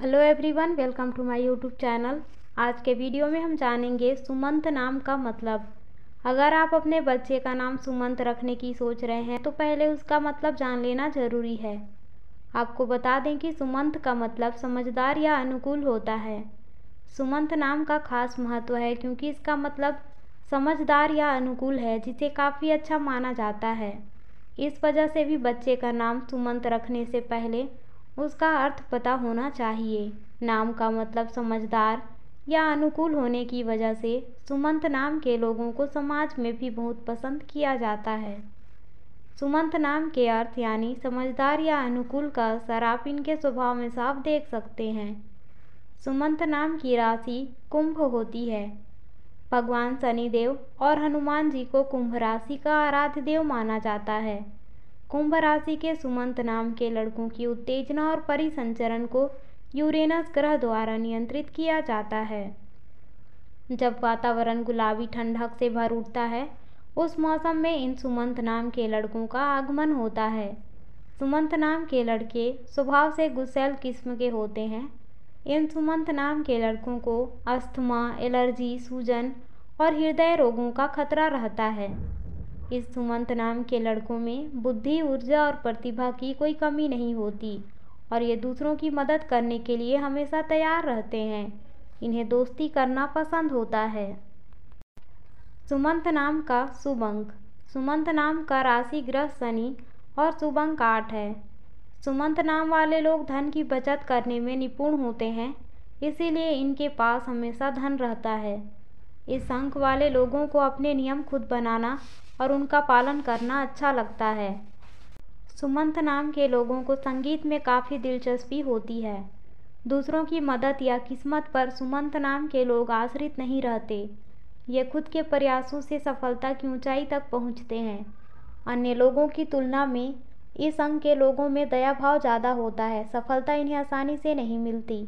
hello everyone welcome to my YouTube channel आज के video में हम जानेंगे सुमंत नाम का मतलब अगर आप अपने बच्चे का नाम सुमंत रखने की सोच रहे हैं तो पहले उसका मतलब जान लेना जरूरी है आपको बता दें कि सुमंत का मतलब समझदार या अनुकूल होता है सुमंत नाम का खास महत्व है क्योंकि इसका मतलब समझदार या अनुकूल है जिसे काफ़ी अच्छा माना जाता है इस वजह से भी बच्चे का नाम सुमंत रखने से पहले उसका अर्थ पता होना चाहिए नाम का मतलब समझदार या अनुकूल होने की वजह से सुमंत नाम के लोगों को समाज में भी बहुत पसंद किया जाता है सुमंत नाम के अर्थ यानी समझदार या अनुकूल का असर आप इनके स्वभाव में साफ देख सकते हैं सुमंत नाम की राशि कुंभ होती है भगवान शनिदेव और हनुमान जी को कुंभ राशि का आराध्य देव माना जाता है कुंभ राशि के सुमंत नाम के लड़कों की उत्तेजना और परिसंचरण को यूरेनस ग्रह द्वारा नियंत्रित किया जाता है जब वातावरण गुलाबी ठंडक से भर उठता है उस मौसम में इन सुमंत नाम के लड़कों का आगमन होता है सुमंत नाम के लड़के स्वभाव से गुस्सेल किस्म के होते हैं इन सुमंत नाम के लड़कों को अस्थमा एलर्जी सूजन और हृदय रोगों का खतरा रहता है इस सुमंत नाम के लड़कों में बुद्धि ऊर्जा और प्रतिभा की कोई कमी नहीं होती और ये दूसरों की मदद करने के लिए हमेशा तैयार रहते हैं इन्हें दोस्ती करना पसंद होता है सुमंत नाम का सुबंक सुमंत नाम का राशि ग्रह शनि और सुबंक आठ है सुमंत नाम वाले लोग धन की बचत करने में निपुण होते हैं इसीलिए इनके पास हमेशा धन रहता है इस अंक वाले लोगों को अपने नियम खुद बनाना और उनका पालन करना अच्छा लगता है सुमंत नाम के लोगों को संगीत में काफ़ी दिलचस्पी होती है दूसरों की मदद या किस्मत पर सुमंत नाम के लोग आश्रित नहीं रहते ये खुद के प्रयासों से सफलता की ऊंचाई तक पहुंचते हैं अन्य लोगों की तुलना में इस अंग के लोगों में दया भाव ज़्यादा होता है सफलता इन्हें आसानी से नहीं मिलती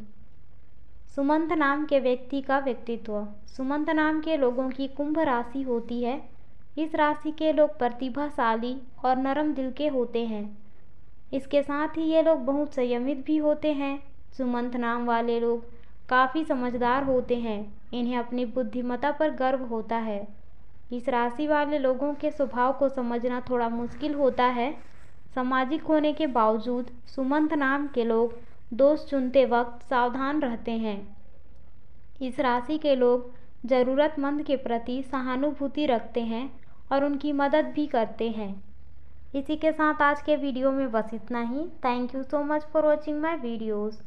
सुमंत नाम के व्यक्ति का व्यक्तित्व सुमंत नाम के लोगों की कुंभ राशि होती है इस राशि के लोग प्रतिभाशाली और नरम दिल के होते हैं इसके साथ ही ये लोग बहुत संयमित भी होते हैं सुमंत नाम वाले लोग काफ़ी समझदार होते हैं इन्हें अपनी बुद्धिमता पर गर्व होता है इस राशि वाले लोगों के स्वभाव को समझना थोड़ा मुश्किल होता है सामाजिक होने के बावजूद सुमंत नाम के लोग दोस्त चुनते वक्त सावधान रहते हैं इस राशि के लोग ज़रूरतमंद के प्रति सहानुभूति रखते हैं और उनकी मदद भी करते हैं इसी के साथ आज के वीडियो में बस इतना ही thank you so much for watching my videos